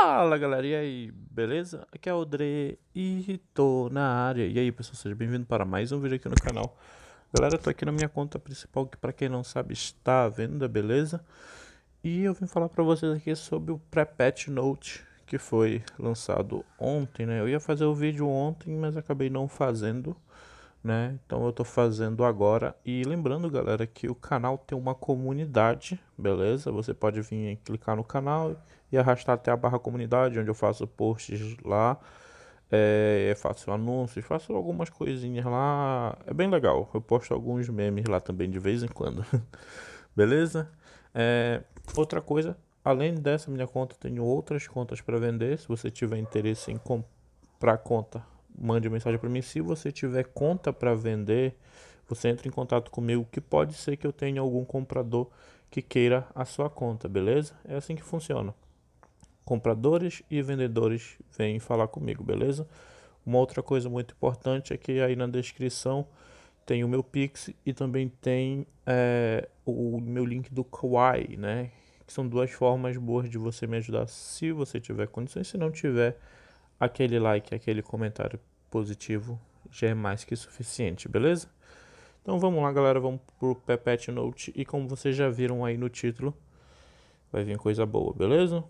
Fala galera, e aí, beleza? Aqui é o Dre e tô na área. E aí pessoal, seja bem-vindo para mais um vídeo aqui no canal. Galera, tô aqui na minha conta principal, que para quem não sabe está à venda, beleza? E eu vim falar para vocês aqui sobre o pré-patch note que foi lançado ontem, né? Eu ia fazer o vídeo ontem, mas acabei não fazendo, né? Então eu tô fazendo agora. E lembrando, galera, que o canal tem uma comunidade, beleza? Você pode vir clicar no canal e arrastar até a barra comunidade, onde eu faço posts lá, é, faço anúncios, faço algumas coisinhas lá. É bem legal. Eu posto alguns memes lá também de vez em quando. Beleza? É, outra coisa, além dessa minha conta, tenho outras contas para vender. Se você tiver interesse em comprar conta, mande mensagem para mim. Se você tiver conta para vender, você entra em contato comigo, que pode ser que eu tenha algum comprador que queira a sua conta, beleza? É assim que funciona compradores e vendedores vêm falar comigo, beleza? Uma outra coisa muito importante é que aí na descrição tem o meu Pix e também tem é, o meu link do Kawaii, né? Que são duas formas boas de você me ajudar se você tiver condições. Se não tiver, aquele like, aquele comentário positivo já é mais que suficiente, beleza? Então vamos lá, galera, vamos pro Pepet Note e como vocês já viram aí no título, vai vir coisa boa, beleza?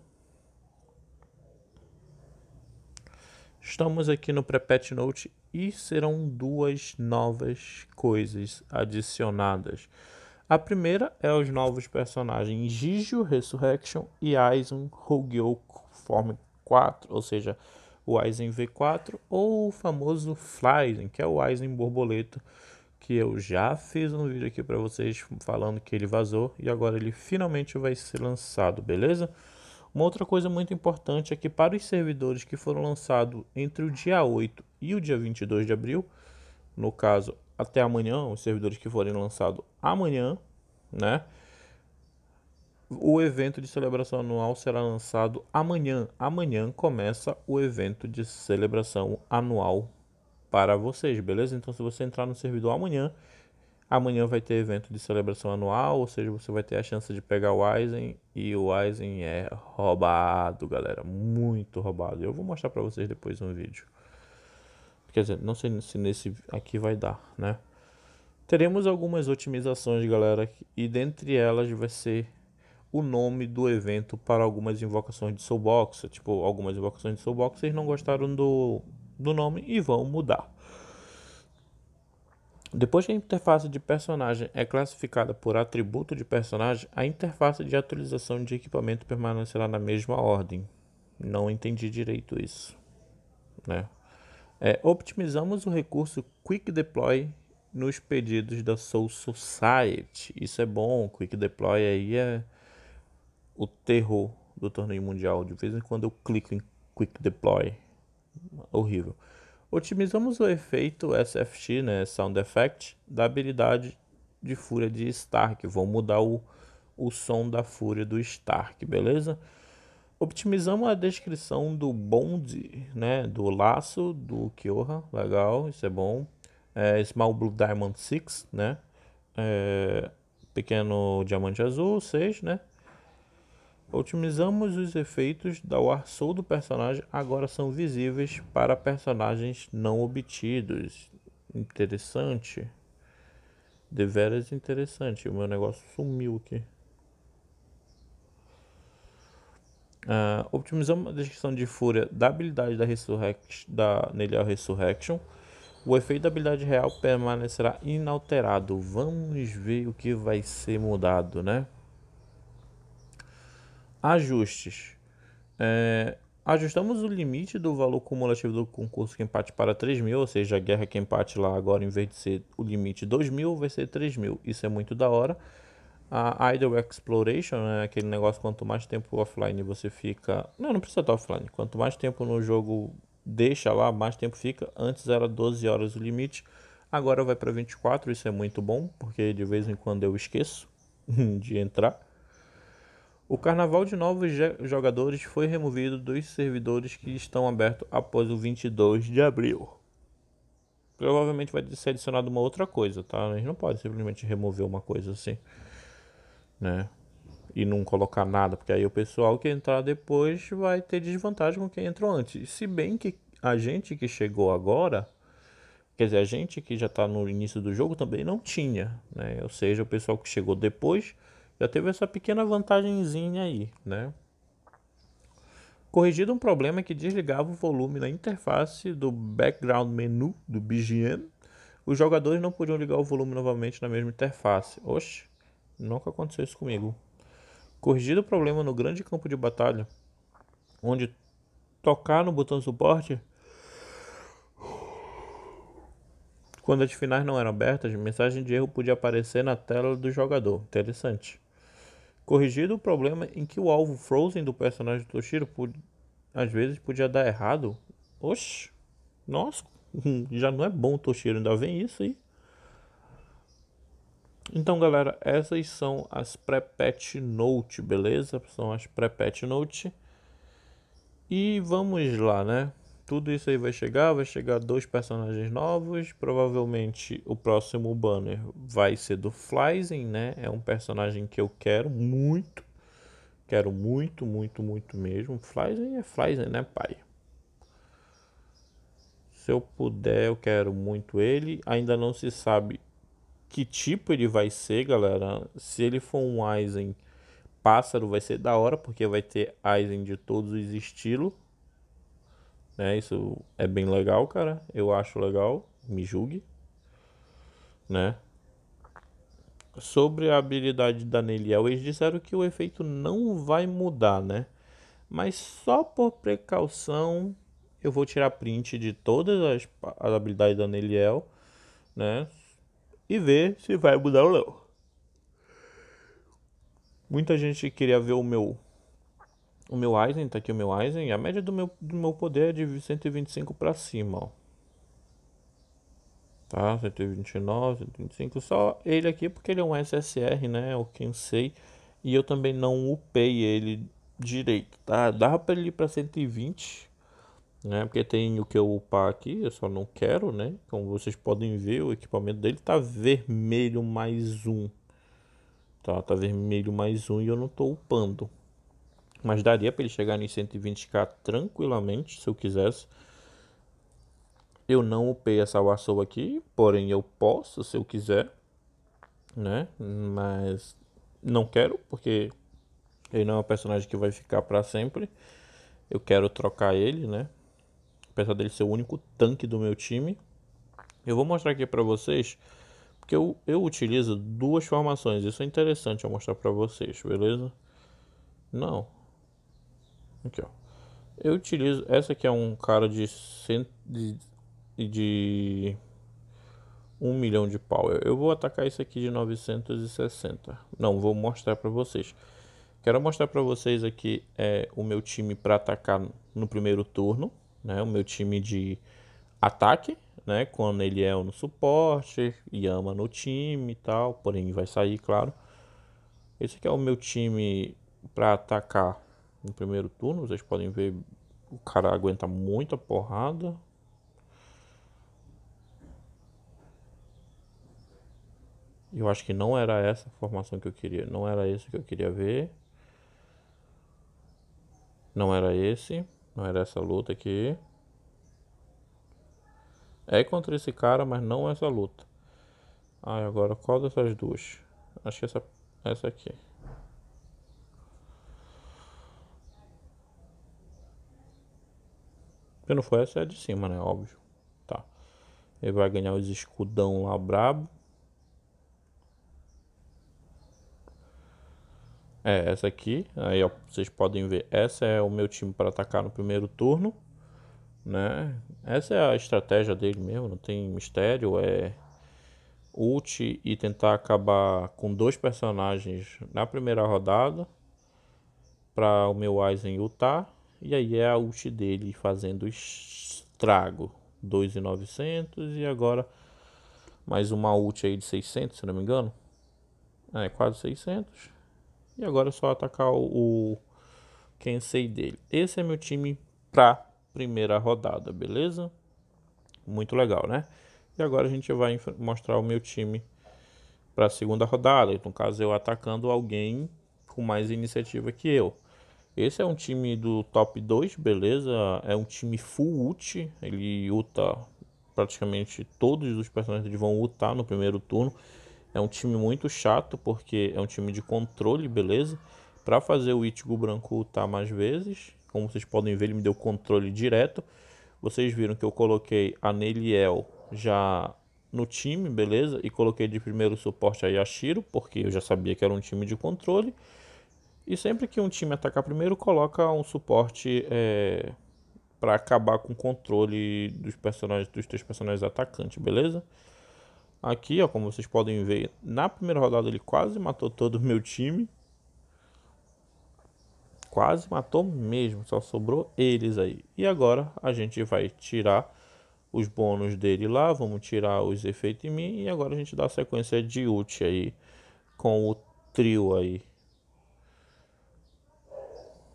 Estamos aqui no Prepet Note e serão duas novas coisas adicionadas. A primeira é os novos personagens Jijo Resurrection e Aizen Hogyo Form 4, ou seja, o Aizen V4 ou o famoso Flyzen, que é o Aizen borboleta, que eu já fiz um vídeo aqui para vocês falando que ele vazou e agora ele finalmente vai ser lançado, beleza? Uma outra coisa muito importante é que para os servidores que foram lançados entre o dia 8 e o dia 22 de abril, no caso até amanhã, os servidores que forem lançados amanhã, né? O evento de celebração anual será lançado amanhã. Amanhã começa o evento de celebração anual para vocês, beleza? Então, se você entrar no servidor amanhã, Amanhã vai ter evento de celebração anual, ou seja, você vai ter a chance de pegar o Aizen e o Aizen é roubado, galera, muito roubado. Eu vou mostrar para vocês depois um vídeo. Quer dizer, não sei se nesse aqui vai dar, né? Teremos algumas otimizações, galera, e dentre elas vai ser o nome do evento para algumas invocações de Soulbox. Tipo, algumas invocações de Soulbox, vocês não gostaram do, do nome e vão mudar. Depois que a interface de personagem é classificada por atributo de personagem, a interface de atualização de equipamento permanecerá na mesma ordem. Não entendi direito isso. Né? É, optimizamos o recurso Quick Deploy nos pedidos da Soul Society. Isso é bom, Quick Deploy aí é o terror do torneio mundial. De vez em quando eu clico em Quick Deploy. Horrível. Otimizamos o efeito SFX, né, Sound Effect, da habilidade de fúria de Stark. Vou mudar o, o som da fúria do Stark, beleza? Optimizamos a descrição do bonde, né, do laço do Kyoha, legal, isso é bom. É, Small Blue Diamond 6, né, é, pequeno diamante azul 6, né, Otimizamos os efeitos da Warsaw do personagem, agora são visíveis para personagens não obtidos. Interessante. Deveras é interessante. O meu negócio sumiu aqui. Uh, ah, optimizamos a descrição de fúria da habilidade da, da Nelial é Resurrection. O efeito da habilidade real permanecerá inalterado. Vamos ver o que vai ser mudado, né? Ajustes. É, ajustamos o limite do valor cumulativo do concurso que empate para 3 mil, ou seja, a guerra que empate lá agora, em vez de ser o limite 2 mil, vai ser 3 mil. Isso é muito da hora. A Idle Exploration né, aquele negócio, quanto mais tempo offline você fica... Não, não precisa estar offline. Quanto mais tempo no jogo deixa lá, mais tempo fica. Antes era 12 horas o limite, agora vai para 24. Isso é muito bom, porque de vez em quando eu esqueço de entrar. O carnaval de novos jogadores foi removido dos servidores que estão abertos após o 22 de abril. Provavelmente vai ser adicionado uma outra coisa, tá? A gente não pode simplesmente remover uma coisa assim, né? E não colocar nada, porque aí o pessoal que entrar depois vai ter desvantagem com quem entrou antes. Se bem que a gente que chegou agora Quer dizer, a gente que já está no início do jogo também não tinha, né? Ou seja, o pessoal que chegou depois já teve essa pequena vantagemzinha aí, né? Corrigido um problema que desligava o volume na interface do background menu do BGN, os jogadores não podiam ligar o volume novamente na mesma interface. Oxe, nunca aconteceu isso comigo. Corrigido o problema no grande campo de batalha, onde tocar no botão suporte quando as finais não eram abertas, mensagem de erro podia aparecer na tela do jogador. Interessante corrigido o problema em que o alvo Frozen do personagem do Toshiro às vezes podia dar errado. Oxe, nossa, já não é bom o Toshiro, ainda vem isso aí. Então, galera, essas são as pré-patch note, beleza? São as pré-patch note. E vamos lá, né? tudo isso aí vai chegar, vai chegar dois personagens novos, provavelmente o próximo banner vai ser do Flyzen, né? É um personagem que eu quero muito, quero muito, muito, muito mesmo. Flyzen é Flyzen, né, pai? Se eu puder, eu quero muito ele. Ainda não se sabe que tipo ele vai ser, galera. Se ele for um Aizen pássaro, vai ser da hora, porque vai ter Aizen de todos os estilos né? Isso é bem legal, cara. Eu acho legal, me julgue, né? Sobre a habilidade da Neliel, eles disseram que o efeito não vai mudar, né? Mas só por precaução, eu vou tirar print de todas as, as habilidades da Neliel, né? E ver se vai mudar ou não. Muita gente queria ver o meu o meu Eisen, tá aqui o meu Eisen, a média do meu, do meu poder é de 125 para cima, ó. Tá, 129, 125, só ele aqui porque ele é um SSR, né, é o Kensei, e eu também não upei ele direito, tá? Dava para ele ir pra 120, né, porque tem o que eu upar aqui, eu só não quero, né, como vocês podem ver, o equipamento dele tá vermelho mais um, tá, tá vermelho mais um e eu não tô upando, mas daria para ele chegar nos 120k tranquilamente, se eu quisesse. Eu não upei essa Warsaw aqui, porém eu posso se eu quiser, né? Mas não quero, porque ele não é um personagem que vai ficar para sempre. Eu quero trocar ele, né? Apesar dele ser o único tanque do meu time. Eu vou mostrar aqui para vocês, porque eu, eu utilizo duas formações. Isso é interessante eu mostrar para vocês, beleza? Não, Aqui, ó. Eu utilizo. Essa aqui é um cara de. Cento, de, de um milhão de pau. Eu vou atacar isso aqui de 960. Não, vou mostrar para vocês. Quero mostrar para vocês aqui é, o meu time para atacar no primeiro turno, né? O meu time de ataque, né? Quando ele é no suporte, Yama no time e tal, porém vai sair, claro. Esse aqui é o meu time para atacar no primeiro turno. Vocês podem ver, o cara aguenta muita porrada. Eu acho que não era essa formação que eu queria, não era isso que eu queria ver. Não era esse, não era essa luta aqui. É contra esse cara, mas não essa luta. Ai, agora qual dessas duas? Acho que essa, essa aqui. Se não for essa, é de cima, né? Óbvio. Tá. Ele vai ganhar os escudão lá brabo. É, essa aqui. Aí, ó, vocês podem ver. Essa é o meu time para atacar no primeiro turno. Né? Essa é a estratégia dele mesmo. Não tem mistério. É ult e tentar acabar com dois personagens na primeira rodada. Para o meu Aizen ultar e aí é a ult dele fazendo estrago. 2,900 e agora mais uma ult aí de 600, se não me engano. É, quase 600. E agora é só atacar o, o Kensei dele. Esse é meu time pra primeira rodada, beleza? Muito legal, né? E agora a gente vai mostrar o meu time para a segunda rodada. Então, no caso, eu atacando alguém com mais iniciativa que eu. Esse é um time do top 2, beleza? É um time full ult. Ele uta praticamente todos os personagens vão lutar no primeiro turno. É um time muito chato porque é um time de controle, beleza? Para fazer o Itigo branco ultar mais vezes, como vocês podem ver, ele me deu controle direto. Vocês viram que eu coloquei a Neliel já no time, beleza? E coloquei de primeiro suporte a Yashiro, porque eu já sabia que era um time de controle. E sempre que um time atacar primeiro, coloca um suporte é, para acabar com o controle dos personagens dos três personagens atacantes, beleza? Aqui, ó, como vocês podem ver, na primeira rodada ele quase matou todo o meu time. Quase matou mesmo, só sobrou eles aí. E agora a gente vai tirar os bônus dele lá, vamos tirar os efeitos em mim e agora a gente dá a sequência de ult aí com o trio aí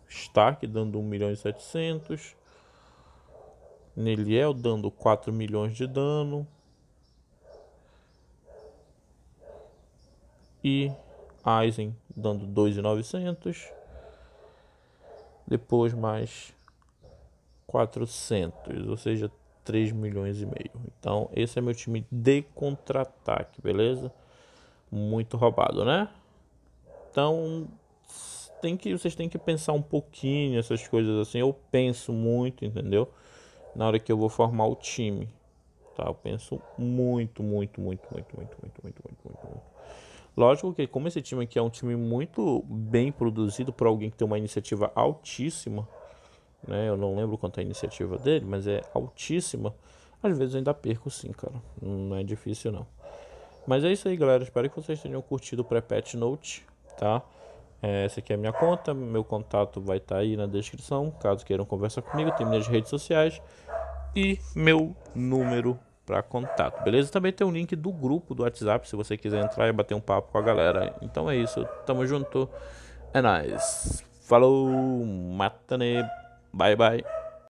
Stark dando 1 milhão e 700. Neliel dando 4 milhões de dano. E Aizen dando 2,900. Depois mais 400, ou seja, 3 milhões e meio. Então, esse é meu time de contra-ataque, beleza? Muito roubado, né? Então, tem que vocês têm que pensar um pouquinho essas coisas assim. Eu penso muito, entendeu? Na hora que eu vou formar o time, tá? Eu penso muito, muito, muito, muito, muito, muito, muito, muito, muito. muito. Lógico que como esse time aqui é um time muito bem produzido por alguém que tem uma iniciativa altíssima, né? Eu não lembro quanto é a iniciativa dele, mas é altíssima. Às vezes eu ainda perco sim, cara. Não é difícil não. Mas é isso aí, galera. Espero que vocês tenham curtido o pre-patch Note, tá? É, essa aqui é a minha conta, meu contato vai estar tá aí na descrição, caso queiram conversar comigo, tem minhas redes sociais e meu número para contato, beleza? Também tem um link do grupo do WhatsApp, se você quiser entrar e bater um papo com a galera. Então é isso, tamo junto, é nóis. Falou, matane, bye bye.